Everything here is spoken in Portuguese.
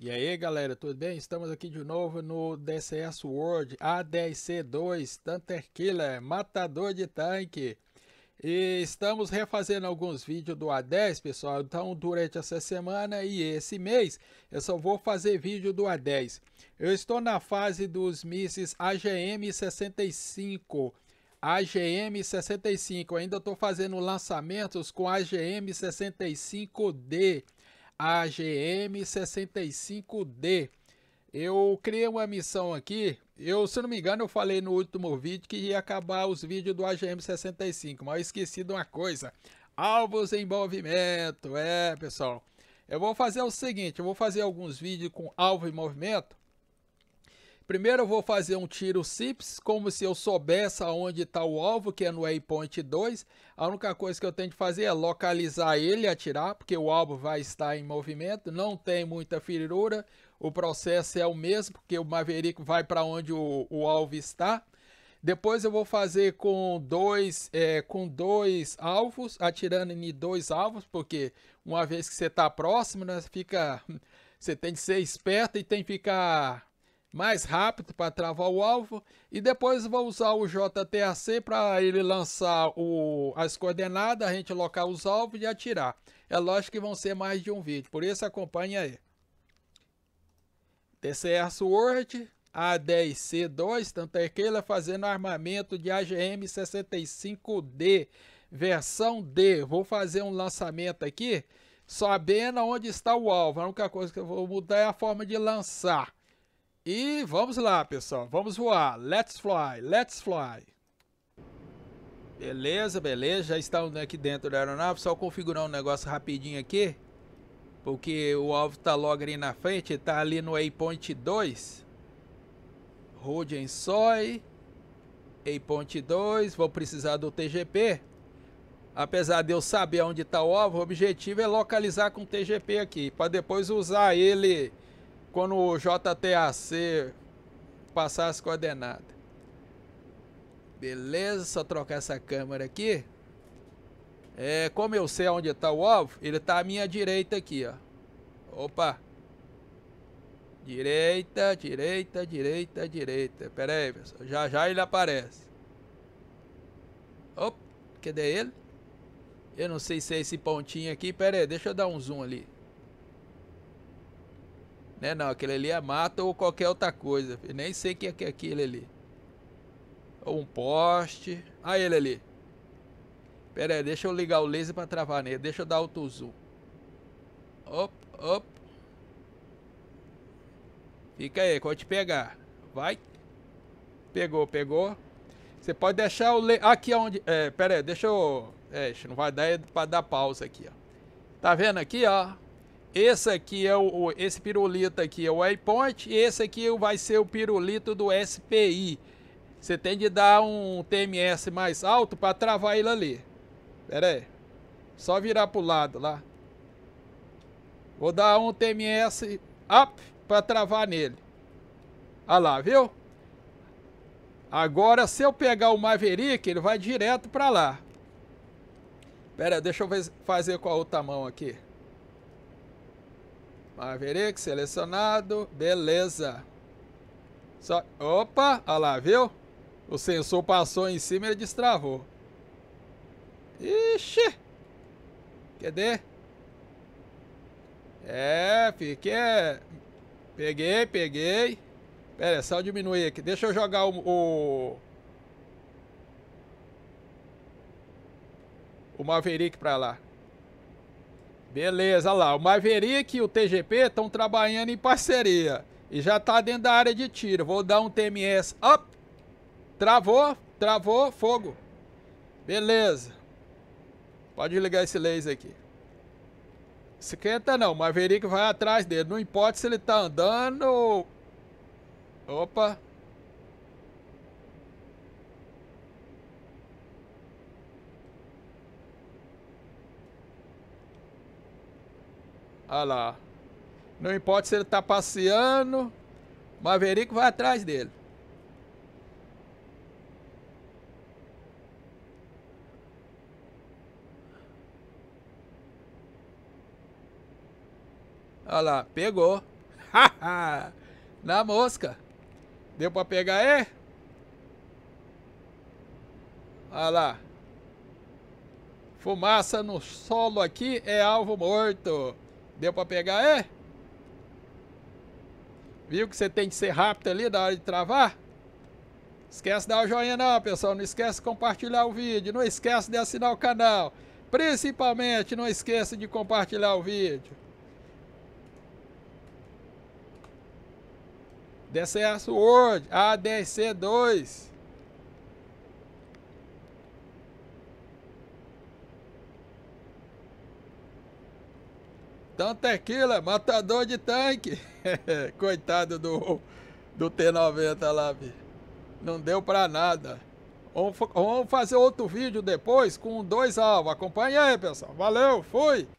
E aí galera, tudo bem? Estamos aqui de novo no DCS World A10C2 Tanter Killer, matador de tanque. E estamos refazendo alguns vídeos do A10, pessoal. Então, durante essa semana e esse mês, eu só vou fazer vídeo do A10. Eu estou na fase dos mísseis AGM-65. AGM-65, ainda estou fazendo lançamentos com AGM-65D. AGM65D. Eu criei uma missão aqui. Eu, se não me engano, eu falei no último vídeo que ia acabar os vídeos do AGM65, mas eu esqueci de uma coisa. Alvos em movimento, é pessoal. Eu vou fazer o seguinte, eu vou fazer alguns vídeos com alvo em movimento Primeiro eu vou fazer um tiro SIPS, como se eu soubesse onde está o alvo, que é no waypoint 2. A única coisa que eu tenho que fazer é localizar ele e atirar, porque o alvo vai estar em movimento, não tem muita firura. O processo é o mesmo, porque o Maverick vai para onde o, o, alvo está. Depois eu vou fazer com dois, é, com dois alvos, atirando em dois alvos, porque uma vez que você está próximo, né, fica, você tem que ser esperto e tem que ficar mais rápido para travar o alvo e depois vou usar o JTAC para ele lançar o, as coordenadas, a gente locar os alvos e atirar. É lógico que vão ser mais de um vídeo, por isso acompanha aí. TCS Sword A10C2, tanto é que ele é fazendo armamento de AGM-65D, versão D. Vou fazer um lançamento aqui, sabendo onde está o alvo. A única coisa que eu vou mudar é a forma de lançar. E vamos lá, pessoal. Vamos voar. Let's fly, let's fly. Beleza, beleza. Já estamos aqui dentro da aeronave. Só configurar um negócio rapidinho aqui. Porque o alvo está logo ali na frente. Está ali no Waypoint 2. Road em Soy. Waypoint 2. Vou precisar do TGP. Apesar de eu saber onde está o alvo, o objetivo é localizar com o TGP aqui. Para depois usar ele quando o JTAC passar as coordenadas. Beleza, só trocar essa câmera aqui. É, como eu sei onde está o alvo, ele está à minha direita aqui, ó. Opa! Direita, direita, direita, direita. Pera aí, pessoal. Já já ele aparece. Opa, cadê ele? Eu não sei se é esse pontinho aqui. Pera aí, deixa eu dar um zoom ali. Né? Não, aquele ali é mata ou qualquer outra coisa. Eu nem sei o é que é aquele ali. Ou um poste. Ah, ele ali. Pera aí, deixa eu ligar o laser para travar nele. Deixa eu dar auto zoom. Op, op. Fica aí, pode pegar. Vai. Pegou, pegou. Você pode deixar o laser... Aqui onde... É, pera aí, deixa eu... É, não vai dar é para dar pausa aqui, ó. Tá vendo aqui, ó? Esse aqui é o, esse pirulito aqui é o waypoint e esse aqui vai ser o pirulito do SPI. Você tem de dar um TMS mais alto para travar ele ali. Pera aí. Só virar pro lado lá. Vou dar um TMS up para travar nele. Olha lá, viu? Agora se eu pegar o Maverick, ele vai direto para lá. Pera, deixa eu fazer com a outra mão aqui. Maverick selecionado. Beleza. Só... Opa, olha lá, viu? O sensor passou em cima e ele destravou. Ixi. Cadê? É, fiquei... Peguei, peguei. Pera, é só diminuir aqui. Deixa eu jogar o... o... o Maverick pra lá. Beleza, lá. O Maverick e o TGP estão trabalhando em parceria. E já tá dentro da área de tiro. Vou dar um TMS up. Travou, travou, fogo. Beleza. Pode ligar esse laser aqui. Esquenta não, o Maverick vai atrás dele. Não importa se ele tá andando. Opa. Olha lá. Não importa se ele tá passeando, Maverick vai atrás dele. Olha lá, pegou. Na mosca. Deu pra pegar, é? Olha lá. Fumaça no solo aqui é alvo morto. Deu pra pegar, é? Viu que você tem que ser rápido ali da hora de travar? Esquece de dar o joinha não, pessoal. Não esquece de compartilhar o vídeo. Não esquece de assinar o canal. Principalmente, não esquece de compartilhar o vídeo. DCS World ADC2 Então, tequila, matador de tanque. Coitado do, do T90 lá, Não deu pra nada. Vamos fazer outro vídeo depois com dois alvos. Acompanha aí, pessoal. Valeu, fui!